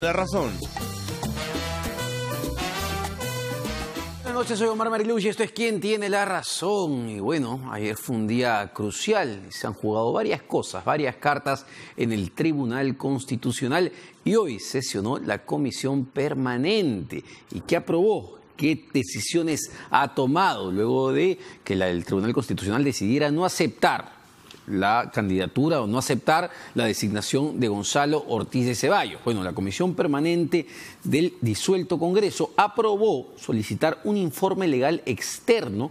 La razón. Buenas noches, soy Omar Mariluz y esto es Quien tiene la razón. Y bueno, ayer fue un día crucial. Se han jugado varias cosas, varias cartas en el Tribunal Constitucional y hoy sesionó la comisión permanente y qué aprobó qué decisiones ha tomado luego de que el Tribunal Constitucional decidiera no aceptar la candidatura o no aceptar la designación de Gonzalo Ortiz de Ceballos. Bueno, la Comisión Permanente del disuelto Congreso aprobó solicitar un informe legal externo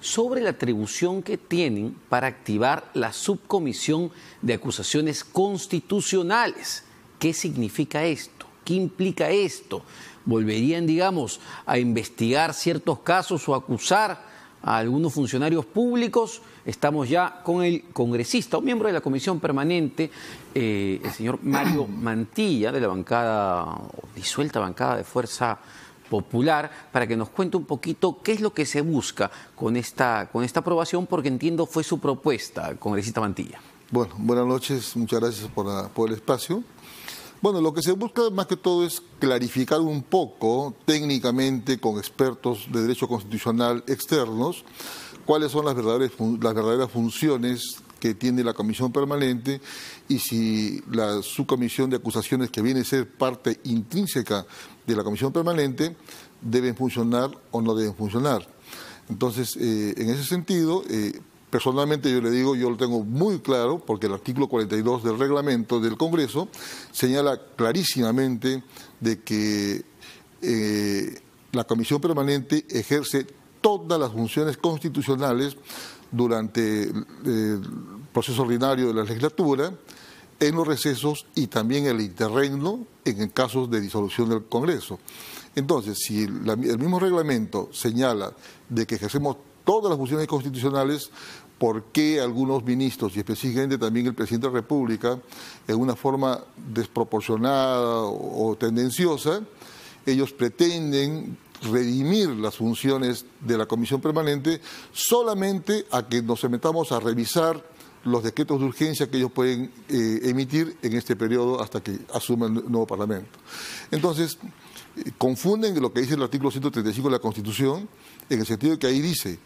sobre la atribución que tienen para activar la subcomisión de acusaciones constitucionales. ¿Qué significa esto? ¿Qué implica esto? ¿Volverían, digamos, a investigar ciertos casos o acusar? a algunos funcionarios públicos. Estamos ya con el congresista, un miembro de la comisión permanente, eh, el señor Mario Mantilla, de la bancada, disuelta bancada de Fuerza Popular, para que nos cuente un poquito qué es lo que se busca con esta, con esta aprobación, porque entiendo fue su propuesta, congresista Mantilla. Bueno, buenas noches, muchas gracias por el espacio. Bueno, lo que se busca más que todo es clarificar un poco técnicamente con expertos de derecho constitucional externos cuáles son las verdaderas, las verdaderas funciones que tiene la comisión permanente y si la subcomisión de acusaciones que viene a ser parte intrínseca de la comisión permanente deben funcionar o no deben funcionar. Entonces, eh, en ese sentido, eh, Personalmente yo le digo, yo lo tengo muy claro, porque el artículo 42 del reglamento del Congreso señala clarísimamente de que eh, la Comisión Permanente ejerce todas las funciones constitucionales durante eh, el proceso ordinario de la legislatura, en los recesos y también el interregno en casos de disolución del Congreso. Entonces, si el mismo reglamento señala de que ejercemos todas las funciones constitucionales, por qué algunos ministros y específicamente también el presidente de la República, en una forma desproporcionada o, tendenciosa, ellos pretenden redimir las funciones de la Comisión Permanente solamente a que nos metamos a revisar los decretos de urgencia que ellos pueden eh, emitir en este periodo hasta que asuma el nuevo Parlamento. Entonces, eh, confunden lo que dice el artículo 135 de la Constitución, en el sentido de que ahí dice,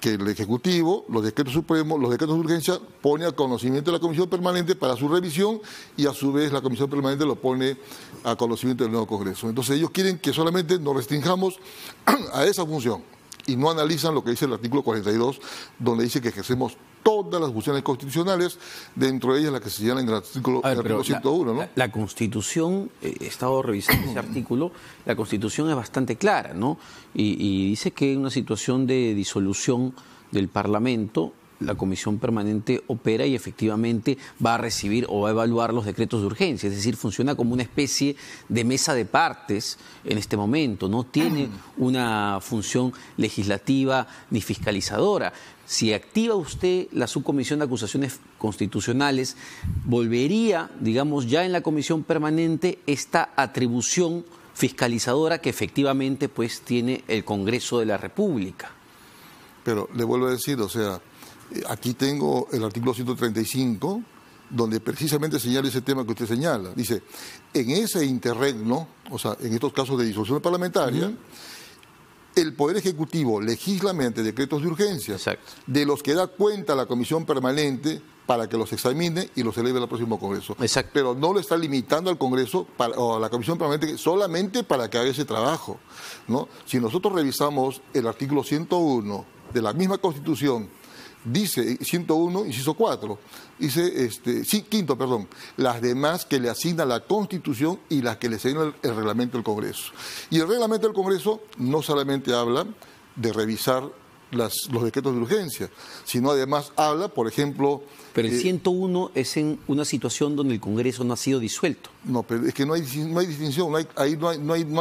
que el Ejecutivo, los decretos supremos, los decretos de urgencia, pone a conocimiento de la Comisión Permanente para su revisión y a su vez la Comisión Permanente lo pone a conocimiento del nuevo Congreso. Entonces ellos quieren que solamente nos restringamos a esa función y no analizan lo que dice el artículo 42, donde dice que ejercemos todas las funciones constitucionales, dentro de ellas la que se llama en el artículo, 101. La, ¿no? la, Constitución, eh, he estado revisando ese artículo, la Constitución es bastante clara, ¿no? Y, y dice que en una situación de disolución del Parlamento, la comisión permanente opera y efectivamente va a recibir o va a evaluar los decretos de urgencia, es decir, funciona como una especie de mesa de partes en este momento, no tiene una función legislativa ni fiscalizadora. Si activa usted la subcomisión de acusaciones constitucionales, volvería, digamos, ya en la comisión permanente esta atribución fiscalizadora que efectivamente pues tiene el Congreso de la República. Pero le vuelvo a decir, o sea, Aquí tengo el artículo 135, donde precisamente señala ese tema que usted señala. Dice, en ese interregno, o sea, en estos casos de disolución parlamentaria, el Poder Ejecutivo legisla mediante decretos de urgencia, de los que da cuenta la Comisión Permanente para que los examine y los eleve al próximo Congreso. Pero no lo está limitando al Congreso o a la Comisión Permanente solamente para que haga ese trabajo. Si nosotros revisamos el artículo 101 de la misma Constitución, dice 101, inciso 4, dice, este, sí, quinto, perdón, las demás que le asigna la Constitución y las que le asigna el reglamento del Congreso. Y el reglamento del Congreso no solamente habla de revisar los decretos de urgencia, sino además habla, por ejemplo... Pero el 101 eh, es en una situación donde el Congreso no ha sido disuelto. No, pero es que no hay, hay distinción, no hay,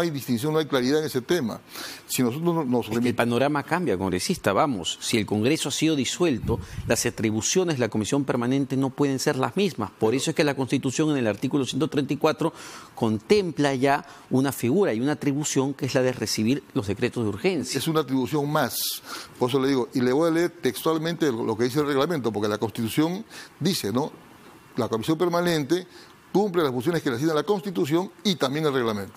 distinción, no hay claridad en ese tema. Si nosotros nos es el panorama cambia, congresista, vamos. Si el Congreso ha sido disuelto, las atribuciones de la Comisión Permanente no pueden ser las mismas. Por eso es que la Constitución en el artículo 134 contempla ya una figura y una atribución que es la de recibir los decretos de urgencia. Es una atribución más por eso le digo, y le voy a leer textualmente lo que dice el reglamento, porque la Constitución dice, ¿no? La Comisión Permanente cumple las funciones que le asigna la Constitución y también el reglamento.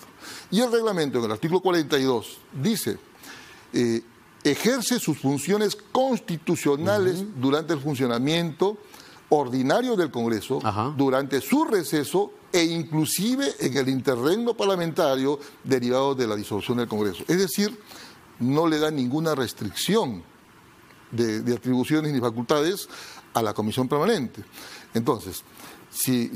Y el reglamento, en el artículo 42, dice, eh, ejerce sus funciones constitucionales durante el funcionamiento ordinario del Congreso, durante su receso e inclusive en el interregno parlamentario derivado de la disolución del Congreso. Es decir, no le da ninguna restricción de, atribuciones ni facultades a la comisión permanente. Entonces, si,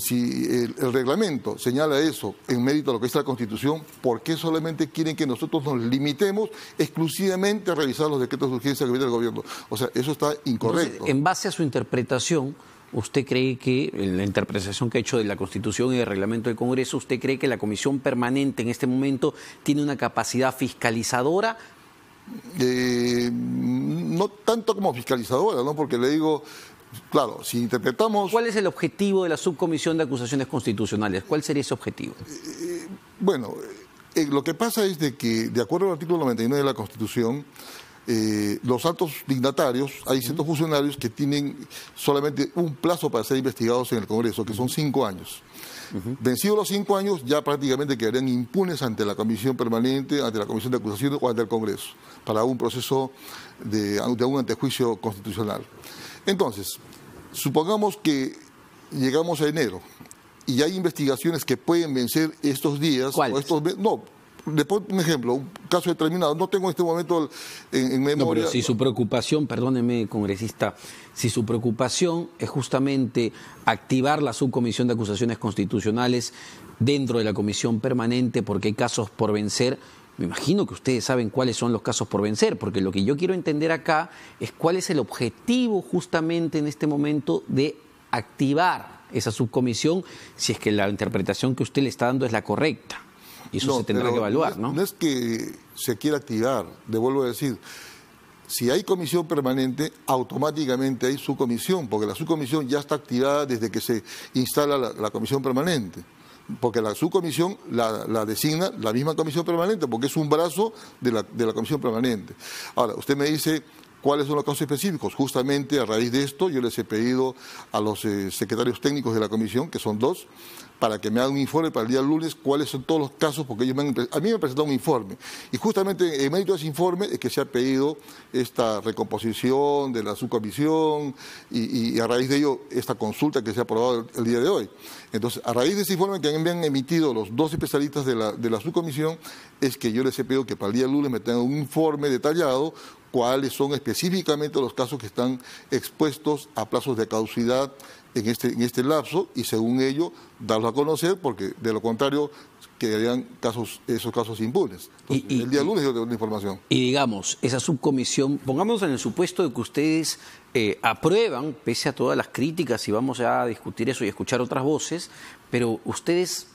el, reglamento señala eso en mérito a lo que es la Constitución, ¿por qué solamente quieren que nosotros nos limitemos exclusivamente a revisar los decretos de urgencia que viene del gobierno? O sea, eso está incorrecto. en base a su interpretación, ¿usted cree que, en la interpretación que ha hecho de la Constitución y del reglamento del Congreso, ¿usted cree que la Comisión Permanente en este momento tiene una capacidad fiscalizadora eh, no tanto como fiscalizadora, ¿no? Porque le digo, claro, si interpretamos... ¿Cuál es el objetivo de la subcomisión de acusaciones constitucionales? ¿Cuál sería ese objetivo? Eh, eh, bueno, lo que pasa es que, de acuerdo al artículo 99 de la Constitución, eh, los altos dignatarios, hay ciertos funcionarios que tienen solamente un plazo para ser investigados en el Congreso, que son cinco años. Vencidos los cinco años, ya prácticamente quedarían impunes ante la Comisión Permanente, ante la Comisión de Acusaciones o ante el Congreso, para un proceso de, de un antejuicio constitucional. Entonces, supongamos que llegamos a enero y hay investigaciones que pueden vencer estos días. O estos, no, le pongo un ejemplo, un caso determinado. No tengo en este momento en, memoria. No, pero si su preocupación, perdóneme, congresista, si su preocupación es justamente activar la subcomisión de acusaciones constitucionales dentro de la comisión permanente porque hay casos por vencer, me imagino que ustedes saben cuáles son los casos por vencer, porque lo que yo quiero entender acá es cuál es el objetivo justamente en este momento de activar esa subcomisión, si es que la interpretación que usted le está dando es la correcta. Y eso se tendrá que evaluar, ¿no? No es que se quiera activar, le vuelvo a decir. Si hay comisión permanente, automáticamente hay subcomisión, porque la subcomisión ya está activada desde que se instala la, comisión permanente. Porque la subcomisión la, designa la misma comisión permanente, porque es un brazo de la, comisión permanente. Ahora, usted me dice, cuáles son los casos específicos. Justamente a raíz de esto yo les he pedido a los eh, secretarios técnicos de la comisión, que son dos, para que me hagan un informe para el día lunes cuáles son todos los casos, porque ellos a mí me han presentado un informe. Y justamente en mérito de ese informe es que se ha pedido esta recomposición de la subcomisión y, a raíz de ello esta consulta que se ha aprobado el, día de hoy. Entonces, a raíz de ese informe que me han emitido los dos especialistas de la, de la subcomisión, es que yo les he pedido que para el día lunes me tengan un informe detallado cuáles son específicamente los casos que están expuestos a plazos de caducidad en este, en este lapso y según ello darlo a conocer porque de lo contrario quedarían casos, esos casos impunes. y, el día lunes yo tengo la información. Y digamos, esa subcomisión, pongámonos en el supuesto de que ustedes eh, aprueban, pese a todas las críticas, y vamos a discutir eso y escuchar otras voces, pero ustedes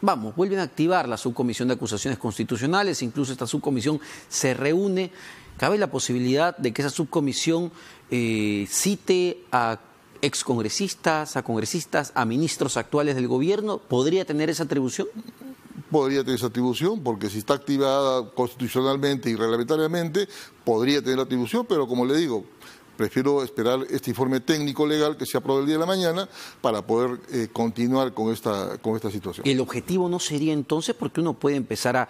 vamos, vuelven a activar la subcomisión de acusaciones constitucionales, incluso esta subcomisión se reúne. ¿Cabe la posibilidad de que esa subcomisión eh, cite a excongresistas, a congresistas, a ministros actuales del gobierno, ¿podría tener esa atribución? Podría tener esa atribución, porque si está activada constitucionalmente y reglamentariamente, podría tener la atribución, pero como le digo, prefiero esperar este informe técnico legal que se aprobó el día de la mañana para poder eh, continuar con esta, con esta situación. El objetivo no sería entonces, porque uno puede empezar a,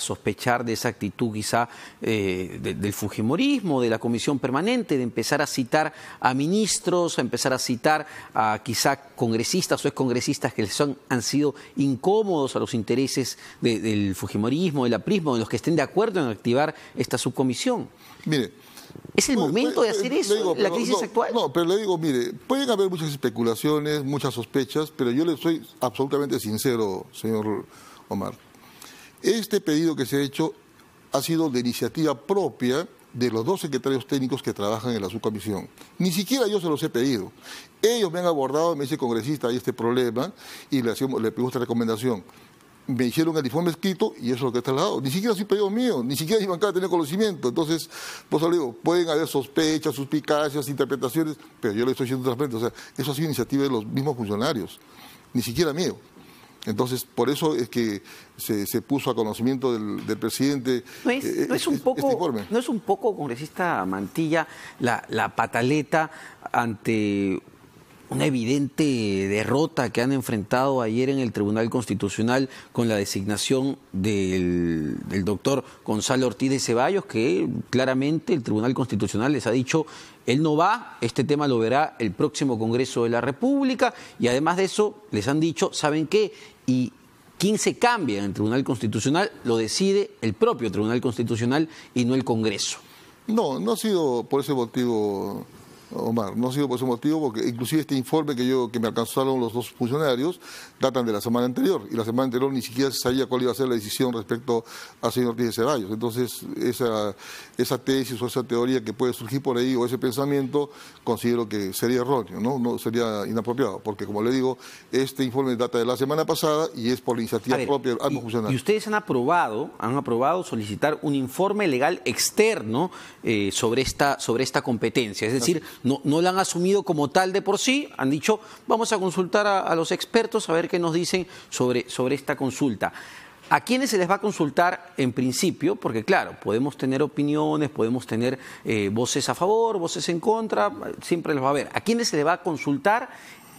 sospechar de esa actitud quizá eh, del Fujimorismo, de la comisión permanente, de empezar a citar a ministros, a empezar a citar a quizá congresistas o excongresistas que les han, sido incómodos a los intereses del Fujimorismo, del aprismo, de los que estén de acuerdo en activar esta subcomisión. Mire, ¿Es el momento de eh, hacer eso la crisis actual? No, pero le digo, mire, pueden haber muchas especulaciones, muchas sospechas, pero yo le soy absolutamente sincero, señor Omar. Este pedido que se ha hecho ha sido de iniciativa propia de los dos secretarios técnicos que trabajan en la subcomisión. Ni siquiera yo se los he pedido. Ellos me han abordado, me dice congresista, hay este problema y le, hacemos, le pido esta recomendación me hicieron el informe escrito y eso es lo que está lado. Ni siquiera soy pedido mío, ni siquiera a tener conocimiento. Entonces, pues digo, pueden haber sospechas, suspicacias, interpretaciones, pero yo le estoy diciendo transparente. O sea, eso ha sido iniciativa de los mismos funcionarios, ni siquiera mío. Entonces, por eso es que se, puso a conocimiento del, presidente. No es, eh, un este poco, ¿No es un poco, congresista Mantilla, la pataleta ante una evidente derrota que han enfrentado ayer en el Tribunal Constitucional con la designación del, doctor Gonzalo Ortiz de Ceballos, que claramente el Tribunal Constitucional les ha dicho, él no va, este tema lo verá el próximo Congreso de la República, y además de eso les han dicho, ¿saben qué? Y quién se cambia en el Tribunal Constitucional lo decide el propio Tribunal Constitucional y no el Congreso. No, no ha sido por ese motivo Omar, no ha sido por ese motivo, porque inclusive este informe que, yo, que me alcanzaron los dos funcionarios datan de la semana anterior, y la semana anterior ni siquiera se sabía cuál iba a ser la decisión respecto al señor Ortiz de Entonces, esa, esa tesis o esa teoría que puede surgir por ahí, o ese pensamiento, considero que sería erróneo, ¿no? sería inapropiado, porque como le digo, este informe data de la semana pasada y es por la iniciativa propia del y, Y ustedes han aprobado, han aprobado solicitar un informe legal externo eh, sobre, esta, sobre esta competencia, es decir, no, la han asumido como tal de por sí, han dicho, vamos a consultar a, los expertos a ver qué nos dicen sobre, esta consulta. ¿A quiénes se les va a consultar en principio? Porque claro, podemos tener opiniones, podemos tener eh, voces a favor, voces en contra, siempre les va a haber. ¿A quiénes se les va a consultar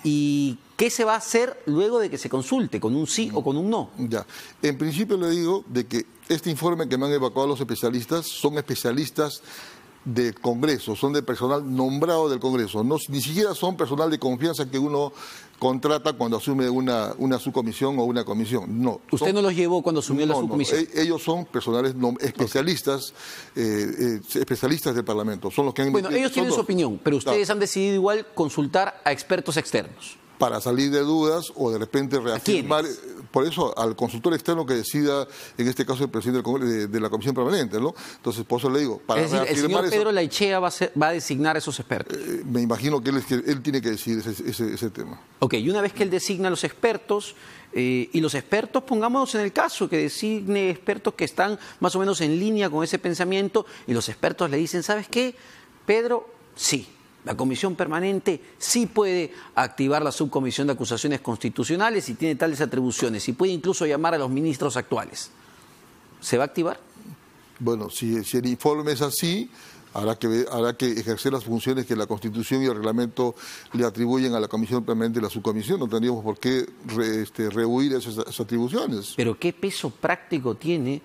y qué se va a hacer luego de que se consulte, con un sí o con un no? Ya, en principio le digo de que este informe que me han evacuado los especialistas son especialistas de Congreso, son de personal nombrado del Congreso, no, ni siquiera son personal de confianza que uno contrata cuando asume una, subcomisión o una comisión. No. ¿Usted no los llevó cuando asumió la subcomisión? E-, ellos son personales especialistas, eh, eh, especialistas del Parlamento. Son los que han Bueno, ellos tienen su opinión, pero ustedes han decidido igual consultar a expertos externos para salir de dudas o de repente reafirmar. Eh, por eso, al consultor externo que decida, en este caso el presidente de, la Comisión Permanente, ¿no? Entonces, por eso le digo, para es decir, El señor Pedro Laichea va a, designar a esos expertos. Eh, me imagino que él, tiene que decidir ese, tema. Ok, y una vez que él designa a los expertos, eh, y los expertos, pongámonos en el caso, que designe expertos que están más o menos en línea con ese pensamiento, y los expertos le dicen, ¿sabes qué? Pedro, sí, la comisión permanente sí puede activar la subcomisión de acusaciones constitucionales y tiene tales atribuciones y puede incluso llamar a los ministros actuales. ¿Se va a activar? Bueno, si, el informe es así, hará que, ejercer las funciones que la Constitución y el reglamento le atribuyen a la Comisión Permanente y la Subcomisión. No tendríamos por qué este, rehuir esas atribuciones. Pero ¿qué peso práctico tiene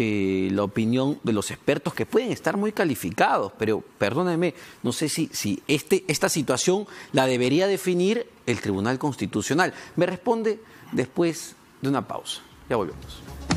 eh, la opinión de los expertos que pueden estar muy calificados, pero perdónenme, no sé si, si este, esta situación la debería definir el Tribunal Constitucional. Me responde después de una pausa. Ya volvemos.